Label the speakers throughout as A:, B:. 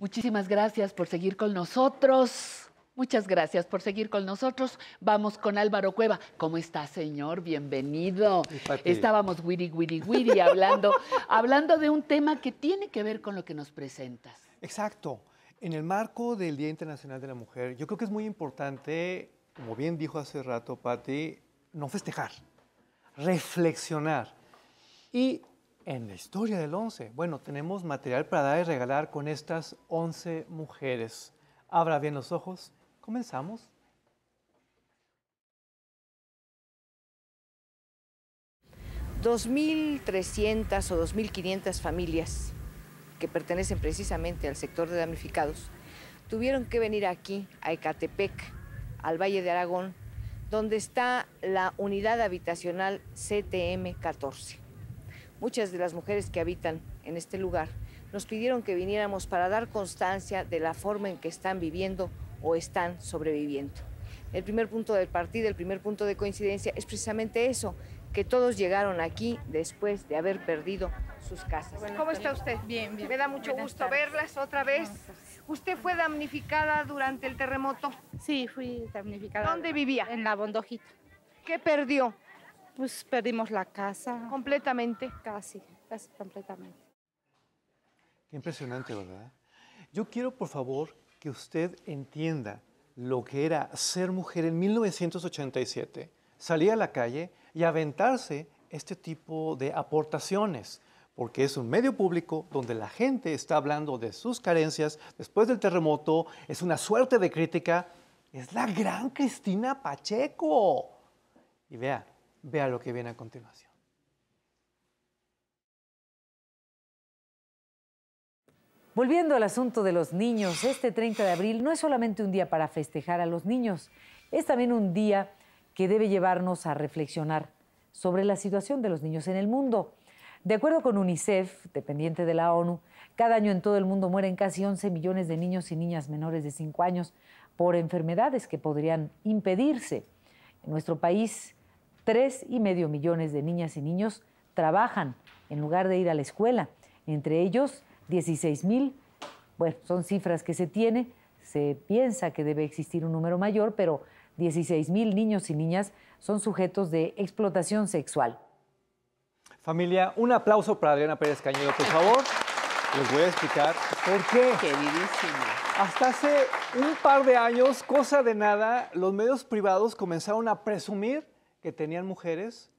A: Muchísimas gracias por seguir con nosotros. Muchas gracias por seguir con nosotros. Vamos con Álvaro Cueva. ¿Cómo está, señor? Bienvenido. Estábamos wiri, wiri, wiri hablando, hablando de un tema que tiene que ver con lo que nos presentas.
B: Exacto. En el marco del Día Internacional de la Mujer, yo creo que es muy importante, como bien dijo hace rato Patti, no festejar, reflexionar. Y en la historia del 11, bueno, tenemos material para dar y regalar con estas 11 mujeres. Abra bien los ojos, comenzamos.
A: ¿2.300 o 2.500 familias que pertenecen precisamente al sector de damnificados tuvieron que venir aquí, a Ecatepec, al Valle de Aragón, donde está la unidad habitacional CTM 14 muchas de las mujeres que habitan en este lugar nos pidieron que viniéramos para dar constancia de la forma en que están viviendo o están sobreviviendo. El primer punto del partido, el primer punto de coincidencia es precisamente eso, que todos llegaron aquí después de haber perdido sus casas. ¿Cómo está usted? Bien, bien. Me da mucho gusto verlas otra vez. ¿Usted fue damnificada durante el terremoto? Sí, fui damnificada. ¿Dónde vivía? En la Bondojita. ¿Qué perdió? Pues perdimos la casa. Completamente. Casi, casi completamente.
B: Qué impresionante, ¿verdad? Yo quiero, por favor, que usted entienda lo que era ser mujer en 1987, salir a la calle y aventarse este tipo de aportaciones, porque es un medio público donde la gente está hablando de sus carencias después del terremoto, es una suerte de crítica, es la gran Cristina Pacheco. Y vea, Vea lo que viene a continuación. Volviendo al asunto
A: de los niños, este 30 de abril no es solamente un día para festejar a los niños, es también un día que debe llevarnos a reflexionar sobre la situación de los niños en el mundo. De acuerdo con UNICEF, dependiente de la ONU, cada año en todo el mundo mueren casi 11 millones de niños y niñas menores de 5 años por enfermedades que podrían impedirse. En nuestro país, Tres y medio millones de niñas y niños trabajan en lugar de ir a la escuela. Entre ellos, 16 mil, bueno, son cifras que se tiene, se piensa que debe existir un número mayor, pero 16 mil niños y niñas son sujetos de explotación sexual.
B: Familia, un aplauso para Adriana Pérez Cañedo, por favor. Les voy a explicar por qué. Hasta hace un par de años, cosa de nada, los medios privados comenzaron a presumir que tenían mujeres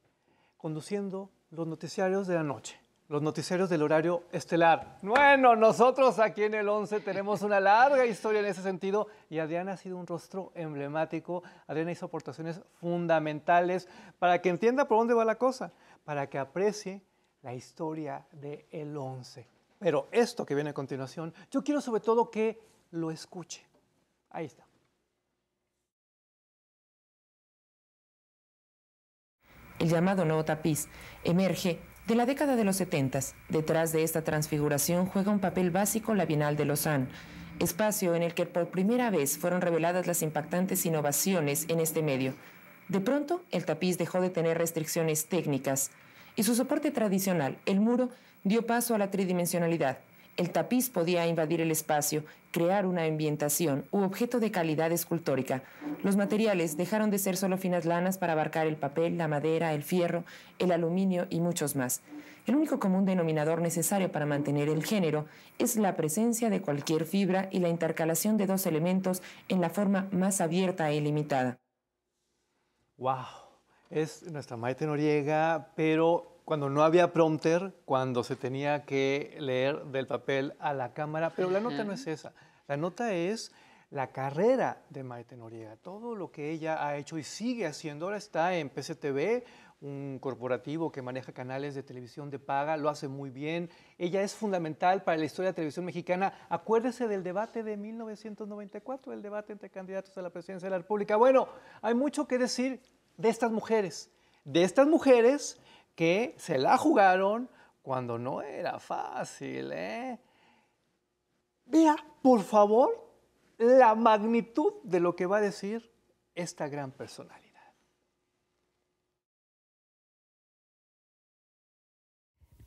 B: conduciendo los noticiarios de la noche, los noticiarios del horario estelar. Bueno, nosotros aquí en el 11 tenemos una larga historia en ese sentido y Adriana ha sido un rostro emblemático. Adriana hizo aportaciones fundamentales para que entienda por dónde va la cosa, para que aprecie la historia de el 11. Pero esto que viene a continuación, yo quiero sobre todo que lo escuche. Ahí está.
A: el llamado nuevo tapiz, emerge de la década de los 70. Detrás de esta transfiguración juega un papel básico la Bienal de Lausanne, espacio en el que por primera vez fueron reveladas las impactantes innovaciones en este medio. De pronto, el tapiz dejó de tener restricciones técnicas y su soporte tradicional, el muro, dio paso a la tridimensionalidad, el tapiz podía invadir el espacio, crear una ambientación u objeto de calidad escultórica. Los materiales dejaron de ser solo finas lanas para abarcar el papel, la madera, el fierro, el aluminio y muchos más. El único común denominador necesario para mantener el género es la presencia de cualquier fibra y la intercalación de dos elementos en la forma más abierta e ilimitada.
B: ¡Wow! Es nuestra Maite Noriega, pero cuando no había prompter, cuando se tenía que leer del papel a la cámara, pero la nota no es esa. La nota es la carrera de Maite Noriega, todo lo que ella ha hecho y sigue haciendo. Ahora está en PCTV, un corporativo que maneja canales de televisión de paga, lo hace muy bien. Ella es fundamental para la historia de la televisión mexicana. Acuérdese del debate de 1994, el debate entre candidatos a la presidencia de la República. Bueno, hay mucho que decir de estas mujeres, de estas mujeres que se la jugaron cuando no era fácil. ¿eh? Vea, por favor, la magnitud de lo que va a decir esta gran personalidad.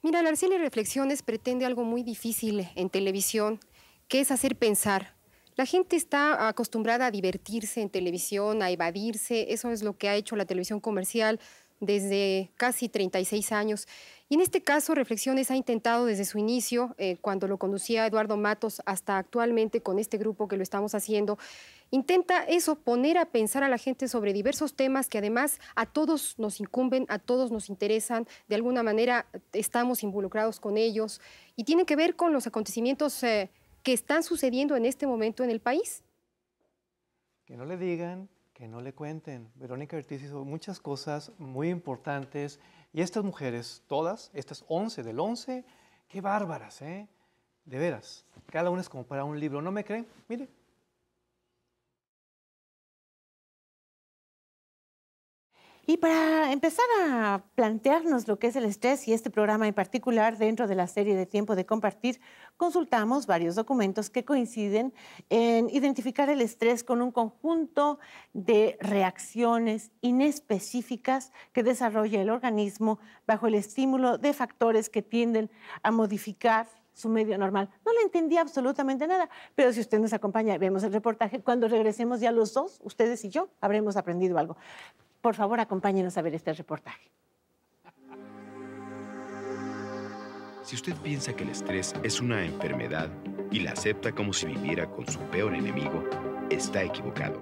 A: Mira, la y Reflexiones pretende algo muy difícil en televisión, que es hacer pensar. La gente está acostumbrada a divertirse en televisión, a evadirse, eso es lo que ha hecho la televisión comercial, desde casi 36 años. Y en este caso, Reflexiones ha intentado desde su inicio, eh, cuando lo conducía Eduardo Matos, hasta actualmente con este grupo que lo estamos haciendo, intenta eso, poner a pensar a la gente sobre diversos temas que además a todos nos incumben, a todos nos interesan, de alguna manera estamos involucrados con ellos y tienen que ver con los acontecimientos eh, que están sucediendo en este momento en el país.
B: Que no le digan que no le cuenten. Verónica Ortiz hizo muchas cosas muy importantes y estas mujeres, todas, estas 11 del 11, qué bárbaras, ¿eh? De veras, cada una es como para un libro, ¿no me creen? Mire,
A: Y para empezar a plantearnos lo que es el estrés y este programa en particular dentro de la serie de Tiempo de Compartir, consultamos varios documentos que coinciden en identificar el estrés con un conjunto de reacciones inespecíficas que desarrolla el organismo bajo el estímulo de factores que tienden a modificar su medio normal. No le entendía absolutamente nada, pero si usted nos acompaña y vemos el reportaje, cuando regresemos ya los dos, ustedes y yo, habremos aprendido algo. Por favor, acompáñenos a ver este reportaje.
B: Si usted piensa que el estrés es una enfermedad y la acepta como si viviera con su peor enemigo, está equivocado.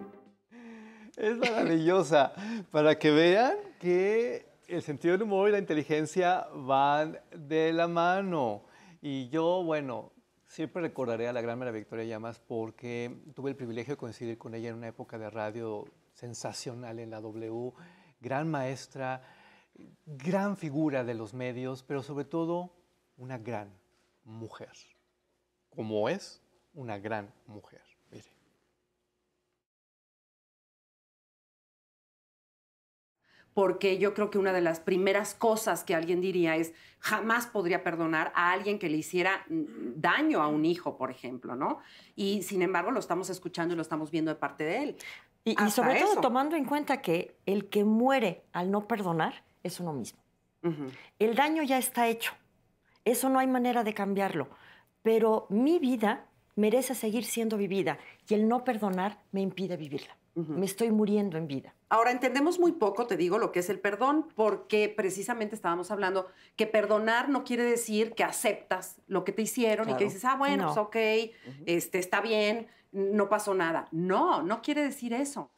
B: Es maravillosa. Para que vean que el sentido del humor y la inteligencia van de la mano. Y yo, bueno, siempre recordaré a la gran María Victoria Llamas porque tuve el privilegio de coincidir con ella en una época de radio sensacional en la W, gran maestra, gran figura de los medios, pero sobre todo una gran mujer. Como es una gran mujer.
A: Porque yo creo que una de las primeras cosas que alguien diría es, jamás podría perdonar a alguien que le hiciera daño a un hijo, por ejemplo, ¿no? Y sin embargo lo estamos escuchando y lo estamos viendo de parte de él. Y, sobre todo tomando en cuenta que el que muere al no perdonar es uno mismo. El daño ya está hecho. Eso no hay manera de cambiarlo. Pero mi vida merece
B: seguir siendo vivida y el no perdonar me impide vivirla. Me estoy muriendo en vida.
A: Ahora entendemos muy poco, te digo, lo que es el perdón, porque precisamente estábamos hablando que perdonar no quiere decir que aceptas lo que te hicieron y que dices, ah, bueno, pues ok, este, está bien, no pasó nada. No, no quiere decir eso.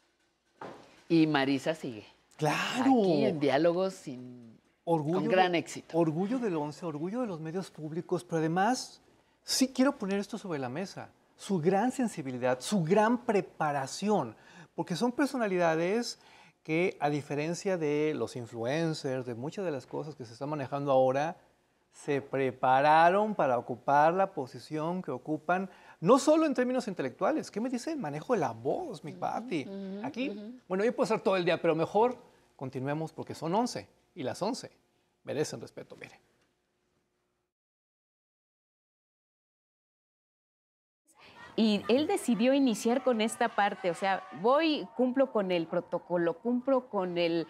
A: Y Marisa sigue.
B: Claro. Aquí en diálogos sin orgullo, con gran éxito. Orgullo del once, orgullo de los medios públicos, pero además sí quiero poner esto sobre la mesa. Su gran sensibilidad, su gran preparación. Porque son personalidades que a diferencia de los influencers, de muchas de las cosas que se están manejando ahora, se prepararon para ocupar la posición que ocupan, no solo en términos intelectuales. ¿Qué me dicen? manejo la voz, mi Patti? Aquí, bueno, yo puedo estar todo el día, pero mejor continuemos porque son 11 y las 11 merecen respeto, mire.
A: Y él decidió iniciar con esta parte, o sea, voy, cumplo con el protocolo, cumplo con el,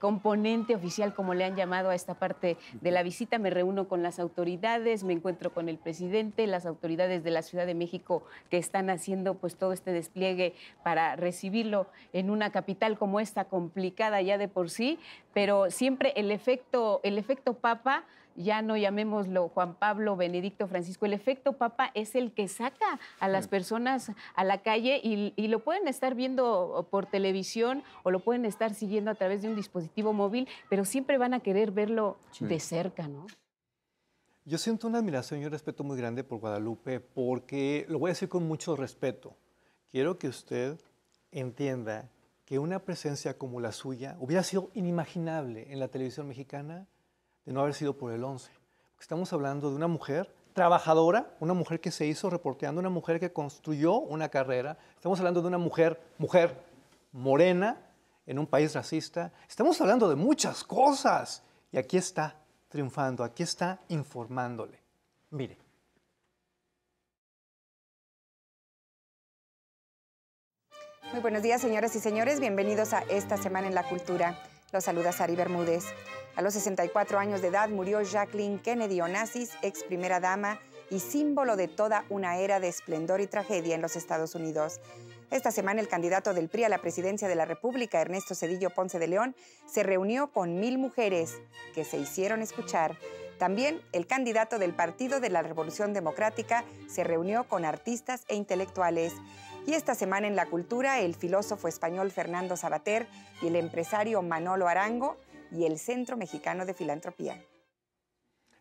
A: componente oficial, como le han llamado a esta parte de la visita, me reúno con las autoridades, me encuentro con el presidente, las autoridades de la Ciudad de México que están haciendo pues todo este despliegue para recibirlo en una capital como esta, complicada ya de por sí, pero siempre el efecto, el efecto papa ya no llamémoslo Juan Pablo, Benedicto, Francisco, el efecto papa es el que saca a las mm. personas a la calle y, lo pueden estar viendo por televisión o lo pueden estar siguiendo a través de un dispositivo móvil, pero siempre van a querer verlo de cerca, ¿no?
B: Yo siento una admiración y un respeto muy grande por Guadalupe porque lo voy a decir con mucho respeto. Quiero que usted entienda que una presencia como la suya hubiera sido inimaginable en la televisión mexicana de no haber sido por el 11. Estamos hablando de una mujer trabajadora, una mujer que se hizo reporteando, una mujer que construyó una carrera. Estamos hablando de una mujer, mujer morena en un país racista. Estamos hablando de muchas cosas. Y aquí está triunfando, aquí está informándole. Mire.
A: Muy buenos días, señoras y señores. Bienvenidos a esta semana en la cultura saluda saluda Sari Bermúdez. A los 64 años de edad murió Jacqueline Kennedy Onassis, ex primera dama y símbolo de toda una era de esplendor y tragedia en los Estados Unidos. Esta semana el candidato del PRI a la presidencia de la República, Ernesto Cedillo Ponce de León, se reunió con mil mujeres que se hicieron escuchar. También el candidato del Partido de la Revolución Democrática se reunió con artistas e intelectuales. Y esta semana en La Cultura, el filósofo español Fernando Sabater y el empresario Manolo Arango y el Centro Mexicano de Filantropía.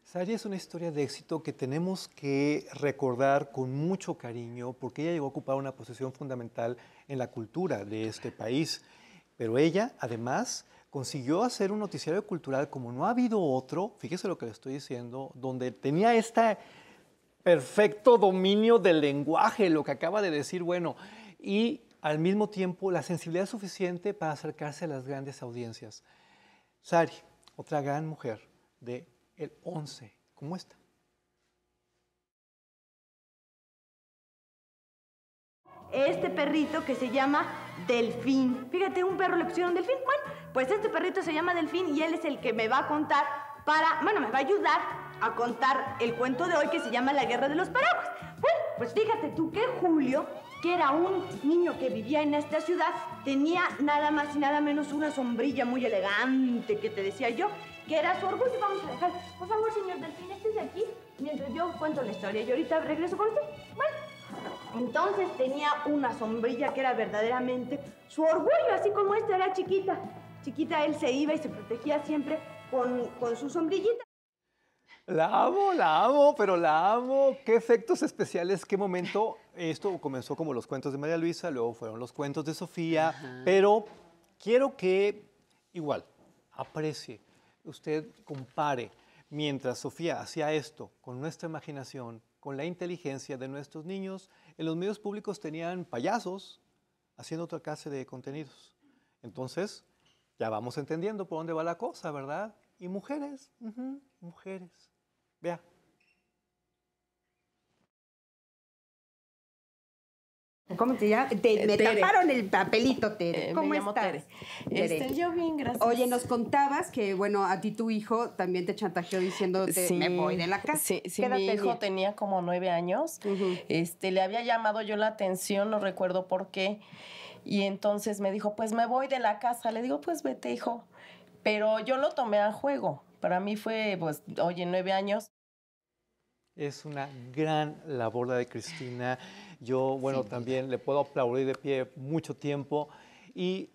B: Saria es una historia de éxito que tenemos que recordar con mucho cariño porque ella llegó a ocupar una posición fundamental en la cultura de este país. Pero ella, además, consiguió hacer un noticiario cultural como no ha habido otro, fíjese lo que le estoy diciendo, donde tenía esta perfecto dominio del lenguaje, lo que acaba de decir, bueno, y al mismo tiempo la sensibilidad suficiente para acercarse a las grandes audiencias. Sari, otra gran mujer de el 11, ¿cómo está?
A: este perrito que se llama Delfín. Fíjate, un perro le pusieron Delfín. Bueno, pues este perrito se llama Delfín y él es el que me va a contar para, bueno, me va a ayudar a contar el cuento de hoy que se llama La Guerra de los Paraguas. Bueno, pues fíjate tú que Julio, que era un niño que vivía en esta ciudad, tenía nada más y nada menos una sombrilla muy elegante que te decía yo, que era su orgullo. Vamos a dejar, por favor, señor Delfín, estés aquí mientras yo cuento la historia y ahorita regreso con usted. Bueno. Entonces tenía una sombrilla que era verdaderamente su orgullo, así como esta era chiquita. Chiquita él se iba y se protegía siempre con, con su sombrillita.
B: La amo, la amo, pero la amo. ¿Qué efectos especiales? ¿Qué momento? Esto comenzó como los cuentos de María Luisa, luego fueron los cuentos de Sofía, pero quiero que igual aprecie, usted compare. Mientras Sofía hacía esto con nuestra imaginación, con la inteligencia de nuestros niños, en los medios públicos tenían payasos haciendo otra clase de contenidos. Entonces, ya vamos entendiendo por dónde va la cosa, ¿verdad? Y mujeres, mujeres. Vea. ¿Cómo te llamas? Eh, me taparon el papelito, Tere. Eh, ¿Cómo estás?
A: Este, yo
B: bien, gracias. Oye, nos
A: contabas que, bueno, a ti tu hijo también te chantajeó diciendo, me voy de la casa. Sí, sí mi tenía? hijo tenía como nueve años. este, le había llamado yo la atención, no recuerdo por qué. Y entonces me dijo, pues me voy de la casa. Le digo, pues vete, hijo. Pero yo lo tomé a juego. Para mí fue, pues, oye, nueve años.
B: Es una gran labor la de Cristina. Yo, bueno, también le puedo aplaudir de pie mucho tiempo y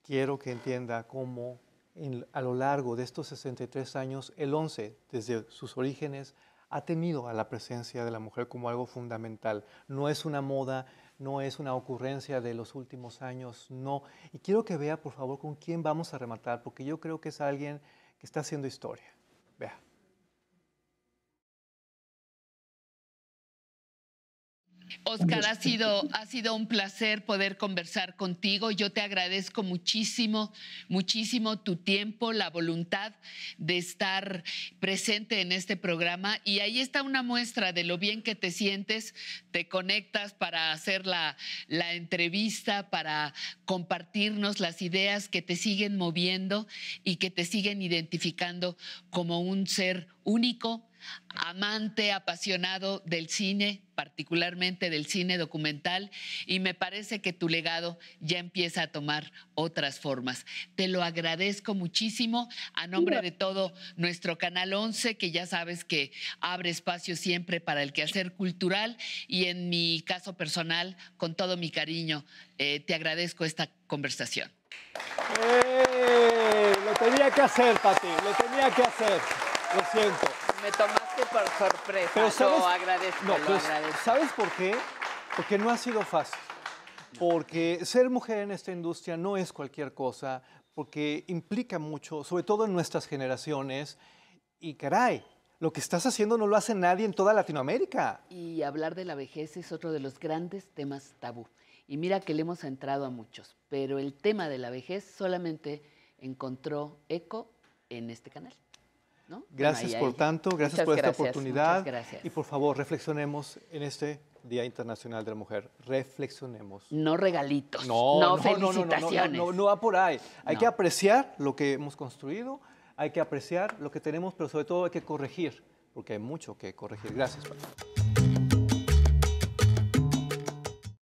B: quiero que entienda cómo en, a lo largo de estos 63 años, el 11, desde sus orígenes, ha tenido a la presencia de la mujer como algo fundamental. No es una moda, no es una ocurrencia de los últimos años, no. Y quiero que vea, por favor, con quién vamos a rematar, porque yo creo que es alguien que está haciendo historia. Vea. Oscar, ha sido,
A: ha sido un placer poder conversar contigo. Yo te agradezco muchísimo, muchísimo tu tiempo, la voluntad de estar presente en este programa. Y ahí está una muestra de lo bien que te sientes. Te conectas para hacer la, la entrevista, para compartirnos las ideas que te siguen moviendo y que te siguen identificando como un ser único, amante apasionado del cine, particularmente del cine documental, y me parece que tu legado ya empieza a tomar otras formas. Te lo agradezco muchísimo a nombre de todo nuestro Canal 11, que ya sabes que abre espacio siempre para el quehacer cultural, y en mi caso personal, con todo mi cariño, eh, te agradezco esta conversación.
B: ¡Eh! lo tenía que hacer, Pati, lo tenía que hacer, lo siento
A: me tomaste por sorpresa. Pero sabes, agradezco, no, pues, agradezco.
B: ¿Sabes por qué? Porque no ha sido fácil. Porque ser mujer en esta industria no es cualquier cosa, porque implica mucho, sobre todo en nuestras generaciones. Y caray, lo que estás haciendo no lo hace nadie en toda Latinoamérica.
A: Y hablar de la vejez es otro de los grandes temas tabú. Y mira que le hemos entrado a muchos, pero el tema de la vejez solamente encontró eco en este canal. Gracias por tanto, gracias por esta oportunidad.
B: Y por favor, reflexionemos en este Día Internacional de la Mujer. Reflexionemos. No regalitos, no, felicitaciones. No, va por ahí. Hay que apreciar lo que hemos construido, hay que apreciar lo que tenemos, pero sobre todo hay que corregir, porque hay mucho que corregir. Gracias.